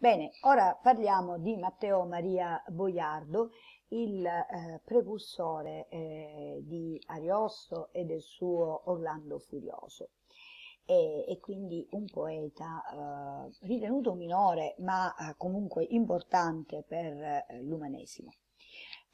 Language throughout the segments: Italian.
Bene, ora parliamo di Matteo Maria Boiardo, il eh, precursore eh, di Ariosto e del suo Orlando Furioso. E, e quindi un poeta eh, ritenuto minore ma eh, comunque importante per eh, l'umanesimo.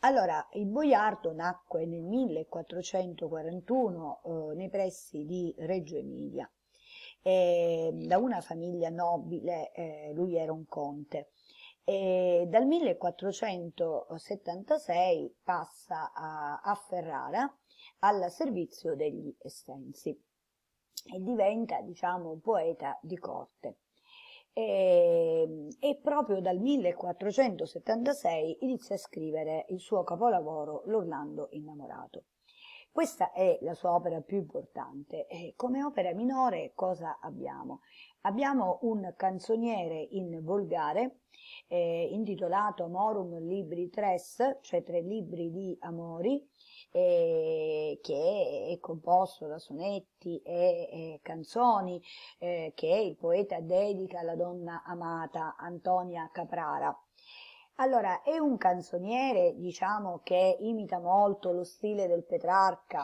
Allora, il Boiardo nacque nel 1441 eh, nei pressi di Reggio Emilia eh, da una famiglia nobile, eh, lui era un conte. E ehm, dal 1476 passa a, a Ferrara al servizio degli Estensi e diventa, diciamo, poeta di corte. E, ehm, e, proprio dal 1476 inizia a scrivere il suo capolavoro L'Orlando innamorato. Questa è la sua opera più importante. E come opera minore cosa abbiamo? Abbiamo un canzoniere in volgare eh, intitolato Amorum Libri Tres, cioè tre libri di amori, eh, che è composto da sonetti e, e canzoni eh, che il poeta dedica alla donna amata Antonia Caprara. Allora, è un canzoniere, diciamo, che imita molto lo stile del Petrarca,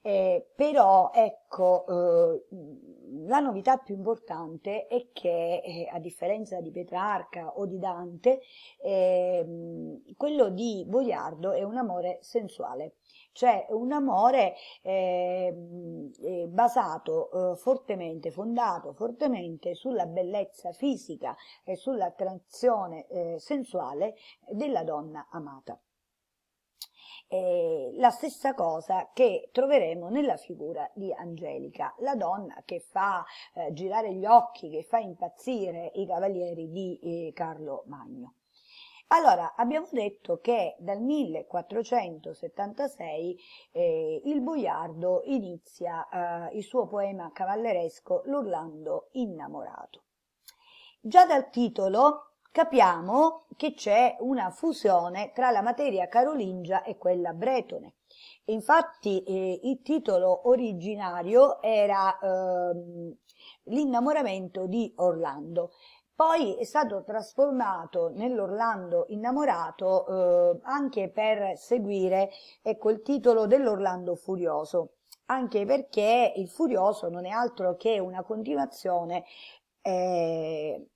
eh, però ecco, eh, la novità più importante è che, eh, a differenza di Petrarca o di Dante, ehm, quello di Boiardo è un amore sensuale cioè un amore ehm, eh, basato eh, fortemente, fondato fortemente sulla bellezza fisica e sull'attrazione eh, sensuale della donna amata. Eh, la stessa cosa che troveremo nella figura di Angelica, la donna che fa eh, girare gli occhi, che fa impazzire i cavalieri di eh, Carlo Magno. Allora, abbiamo detto che dal 1476 eh, il boiardo inizia eh, il suo poema cavalleresco L'Orlando innamorato. Già dal titolo capiamo che c'è una fusione tra la materia carolingia e quella bretone. Infatti eh, il titolo originario era ehm, L'innamoramento di Orlando poi è stato trasformato nell'Orlando innamorato eh, anche per seguire ecco, il titolo dell'Orlando furioso, anche perché il furioso non è altro che una continuazione eh,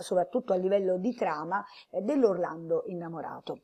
soprattutto a livello di trama, eh, dell'Orlando innamorato.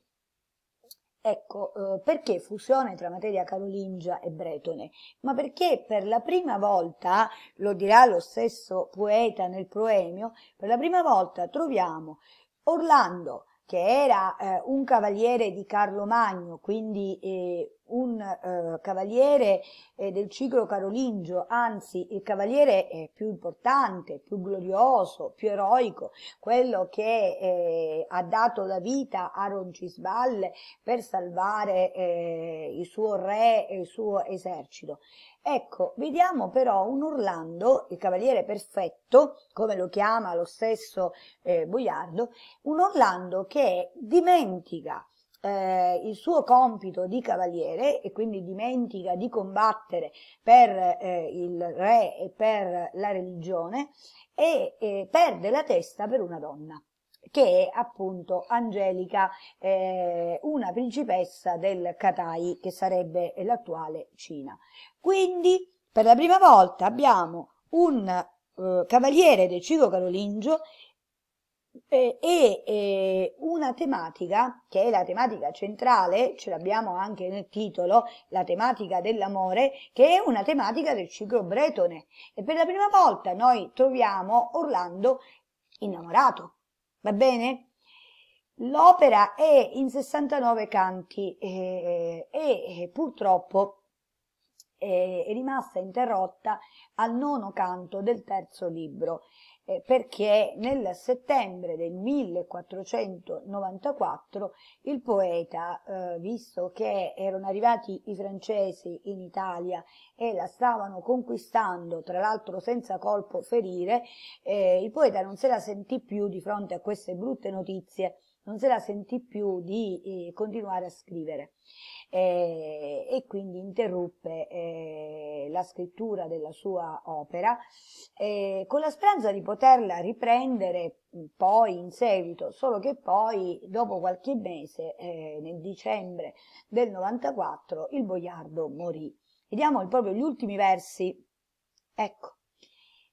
Ecco, eh, perché fusione tra materia carolingia e bretone? Ma perché per la prima volta, lo dirà lo stesso poeta nel proemio, per la prima volta troviamo Orlando che era eh, un cavaliere di Carlo Magno, quindi eh, un eh, cavaliere eh, del ciclo carolingio, anzi il cavaliere più importante, più glorioso, più eroico, quello che eh, ha dato la vita a Roncisvalle per salvare eh, il suo re e il suo esercito. Ecco, vediamo però un Orlando, il cavaliere perfetto, come lo chiama lo stesso eh, Boiardo, un Orlando che dimentica eh, il suo compito di cavaliere e quindi dimentica di combattere per eh, il re e per la religione e eh, perde la testa per una donna che è appunto Angelica, eh, una principessa del Katai, che sarebbe l'attuale Cina. Quindi, per la prima volta abbiamo un eh, cavaliere del ciclo carolingio eh, e, e eh, una tematica che è la tematica centrale, ce l'abbiamo anche nel titolo, la tematica dell'amore, che è una tematica del ciclo bretone. E per la prima volta noi troviamo Orlando innamorato, Va bene? L'opera è in 69 canti eh, eh, e, e eh, purtroppo è rimasta interrotta al nono canto del terzo libro eh, perché nel settembre del 1494 il poeta, eh, visto che erano arrivati i francesi in Italia e la stavano conquistando, tra l'altro senza colpo ferire, eh, il poeta non se la sentì più di fronte a queste brutte notizie non se la sentì più di eh, continuare a scrivere eh, e quindi interruppe eh, la scrittura della sua opera eh, con la speranza di poterla riprendere mm, poi in seguito, solo che poi dopo qualche mese, eh, nel dicembre del 94, il boiardo morì. Vediamo proprio gli ultimi versi. Ecco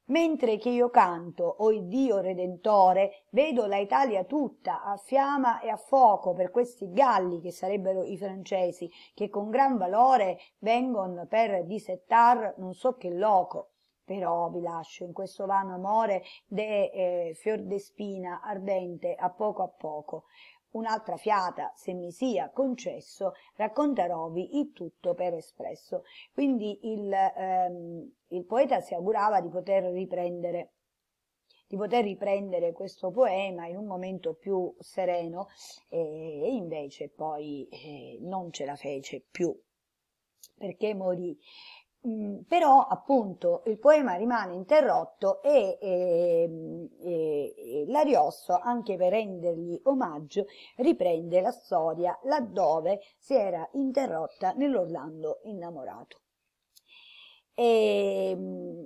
mentre che io canto o iddio redentore vedo la italia tutta a fiamma e a fuoco per questi galli che sarebbero i francesi che con gran valore vengon per disettar non so che loco però vi lascio in questo vano amore de eh, fiordespina ardente a poco a poco Un'altra fiata, se mi sia concesso, raccontarovi il tutto per espresso. Quindi il, ehm, il poeta si augurava di poter riprendere di poter riprendere questo poema in un momento più sereno e invece poi eh, non ce la fece più perché morì. Mm, però appunto il poema rimane interrotto e, e, e, e, Lariosso, anche per rendergli omaggio, riprende la storia laddove si era interrotta nell'Orlando innamorato. E, ehm,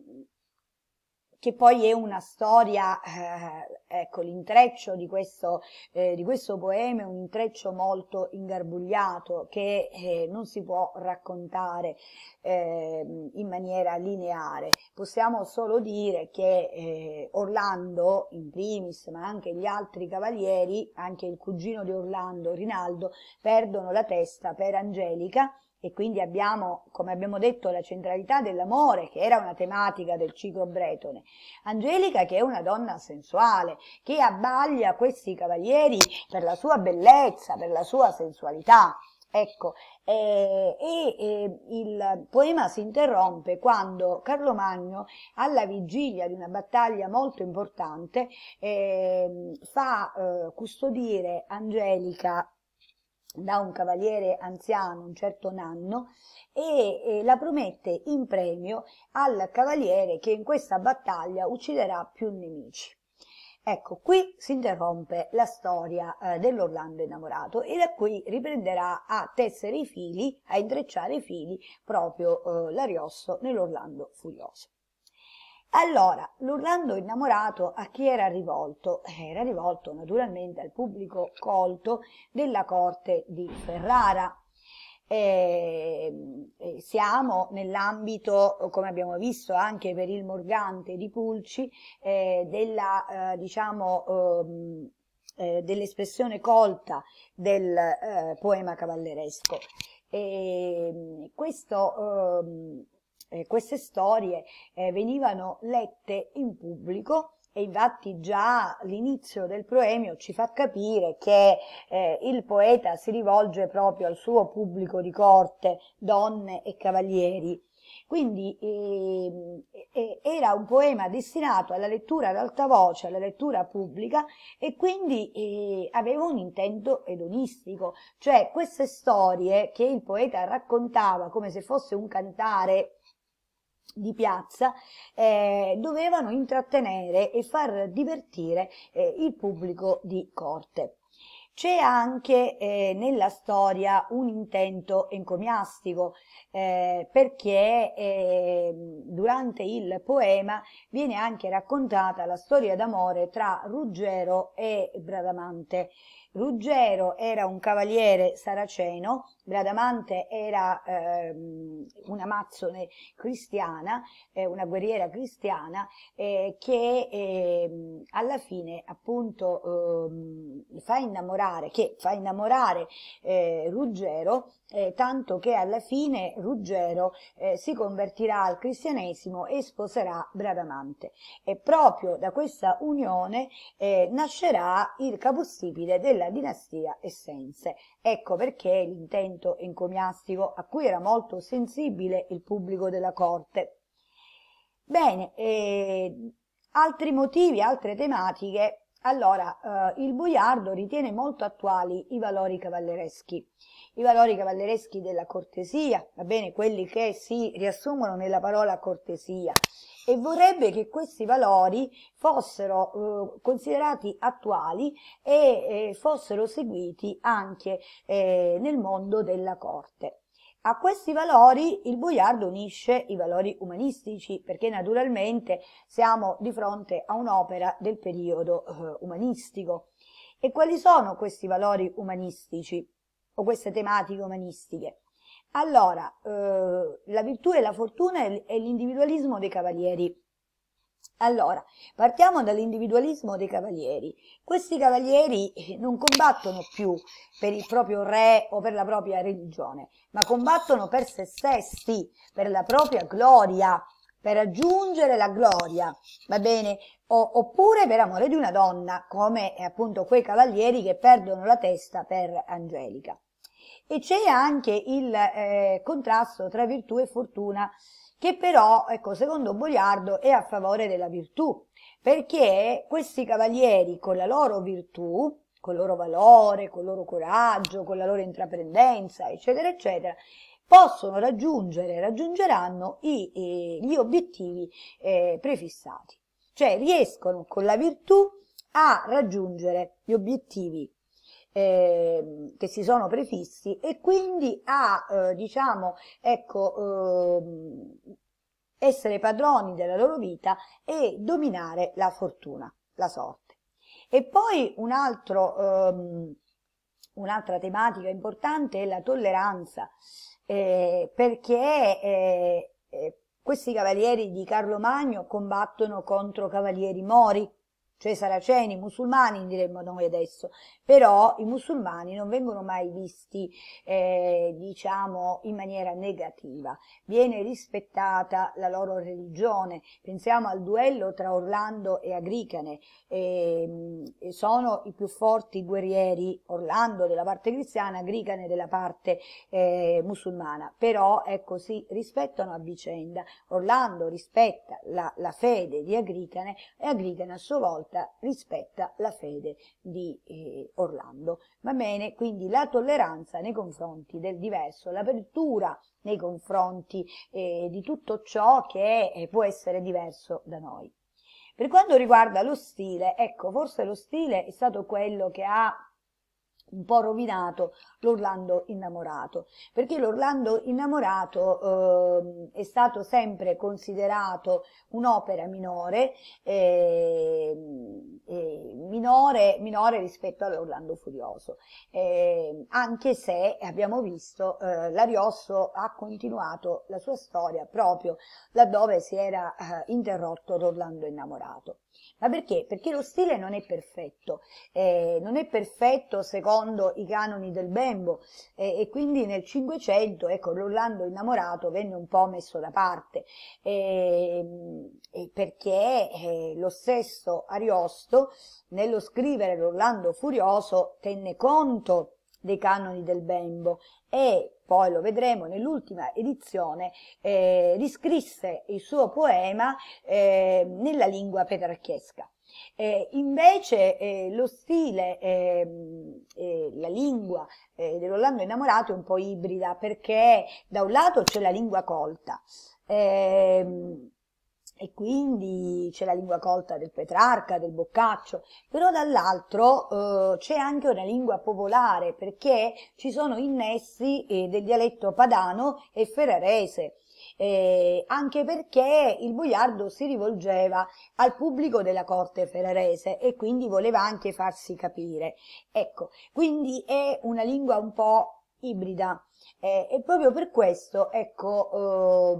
che poi è una storia, eh, ecco, l'intreccio di questo, eh, di questo poema è un intreccio molto ingarbugliato che eh, non si può raccontare eh, in maniera lineare. Possiamo solo dire che eh, Orlando, in primis, ma anche gli altri cavalieri, anche il cugino di Orlando, Rinaldo, perdono la testa per Angelica e quindi abbiamo, come abbiamo detto, la centralità dell'amore, che era una tematica del ciclo bretone. Angelica, che è una donna sensuale, che abbaglia questi cavalieri per la sua bellezza, per la sua sensualità. Ecco, e, e, e il poema si interrompe quando Carlo Magno, alla vigilia di una battaglia molto importante, eh, fa eh, custodire Angelica da un cavaliere anziano, un certo nanno, e, e la promette in premio al cavaliere che in questa battaglia ucciderà più nemici. Ecco, qui si interrompe la storia eh, dell'Orlando innamorato e da qui riprenderà a tessere i fili, a intrecciare i fili proprio eh, l'Ariosto nell'Orlando furioso. Allora, l'Orlando innamorato a chi era rivolto? Eh, era rivolto naturalmente al pubblico colto della corte di Ferrara. Ehm, eh, siamo nell'ambito, come abbiamo visto anche per il Morgante di Pulci, eh, della, eh, diciamo, ehm, eh, dell'espressione colta del eh, poema cavalleresco. E ehm, questo eh, queste storie eh, venivano lette in pubblico e infatti già l'inizio del proemio ci fa capire che eh, il poeta si rivolge proprio al suo pubblico di corte, donne e cavalieri. Quindi eh, era un poema destinato alla lettura ad alta voce, alla lettura pubblica e quindi eh, aveva un intento edonistico, cioè queste storie che il poeta raccontava come se fosse un cantare di piazza eh, dovevano intrattenere e far divertire eh, il pubblico di corte. C'è anche eh, nella storia un intento encomiastico eh, perché eh, durante il poema viene anche raccontata la storia d'amore tra Ruggero e Bradamante Ruggero era un cavaliere saraceno, Bradamante era ehm, una mazzone cristiana, eh, una guerriera cristiana, eh, che ehm, alla fine appunto ehm, fa innamorare, che fa innamorare eh, Ruggero, eh, tanto che alla fine Ruggero eh, si convertirà al cristianesimo e sposerà Bradamante. E proprio da questa unione eh, nascerà il capostipite della della dinastia Essenze. Ecco perché l'intento encomiastico a cui era molto sensibile il pubblico della corte. Bene, eh, altri motivi, altre tematiche allora, eh, il Boiardo ritiene molto attuali i valori cavallereschi, i valori cavallereschi della cortesia, va bene, quelli che si riassumono nella parola cortesia, e vorrebbe che questi valori fossero eh, considerati attuali e eh, fossero seguiti anche eh, nel mondo della corte. A questi valori il Boiardo unisce i valori umanistici, perché naturalmente siamo di fronte a un'opera del periodo eh, umanistico. E quali sono questi valori umanistici o queste tematiche umanistiche? Allora, eh, la virtù e la fortuna è l'individualismo dei cavalieri. Allora, partiamo dall'individualismo dei cavalieri. Questi cavalieri eh, non combattono più per il proprio re o per la propria religione, ma combattono per se stessi, per la propria gloria, per raggiungere la gloria, va bene? O, oppure per amore di una donna, come appunto quei cavalieri che perdono la testa per Angelica. E c'è anche il eh, contrasto tra virtù e fortuna, che però, ecco, secondo Boiardo è a favore della virtù, perché questi cavalieri con la loro virtù, col loro valore, col loro coraggio, con la loro intraprendenza, eccetera, eccetera, possono raggiungere, raggiungeranno i, eh, gli obiettivi eh, prefissati. Cioè riescono con la virtù a raggiungere gli obiettivi eh, che si sono prefissi e quindi a, eh, diciamo, ecco, ehm, essere padroni della loro vita e dominare la fortuna, la sorte. E poi un altro, ehm, un'altra tematica importante è la tolleranza, eh, perché eh, eh, questi cavalieri di Carlo Magno combattono contro cavalieri mori, cioè i saraceni, i musulmani diremmo noi adesso, però i musulmani non vengono mai visti eh, diciamo in maniera negativa, viene rispettata la loro religione, pensiamo al duello tra Orlando e Agricane, eh, sono i più forti guerrieri Orlando della parte cristiana, Agricane della parte eh, musulmana, però ecco si rispettano a vicenda, Orlando rispetta la, la fede di Agricane e Agricane a sua volta rispetta, rispetta la fede di eh, Orlando. Va bene? Quindi la tolleranza nei confronti del diverso, l'apertura nei confronti eh, di tutto ciò che è, eh, può essere diverso da noi. Per quanto riguarda lo stile, ecco, forse lo stile è stato quello che ha un po' rovinato l'Orlando innamorato, perché l'Orlando innamorato eh, è stato sempre considerato un'opera minore, eh, eh, minore, minore, rispetto all'Orlando Furioso, ehm, anche se abbiamo visto eh, l'Ariosso ha continuato la sua storia proprio laddove si era eh, interrotto l'Orlando innamorato. Ma perché? Perché lo stile non è perfetto, eh, non è perfetto secondo i canoni del Bembo eh, e quindi nel Cinquecento, ecco, l'Orlando innamorato venne un po' messo da parte, ehm, eh, perché lo stesso Ariosto nello scrivere l'Orlando furioso tenne conto dei canoni del Bembo e poi lo vedremo nell'ultima edizione, eh, riscrisse il suo poema eh, nella lingua petrarchesca. Eh, invece eh, lo stile, eh, eh la lingua eh, dell'Orlando innamorato è un po' ibrida perché da un lato c'è la lingua colta, ehm, e quindi c'è la lingua colta del Petrarca, del Boccaccio, però dall'altro eh, c'è anche una lingua popolare perché ci sono innessi eh, del dialetto padano e ferrarese. Eh, anche perché il boiardo si rivolgeva al pubblico della corte ferrarese e quindi voleva anche farsi capire. Ecco, quindi è una lingua un po' ibrida eh, e proprio per questo, ecco,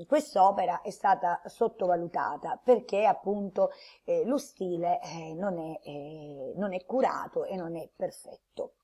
eh, quest'opera è stata sottovalutata perché appunto eh, lo stile eh, non è, eh, non è curato e non è perfetto.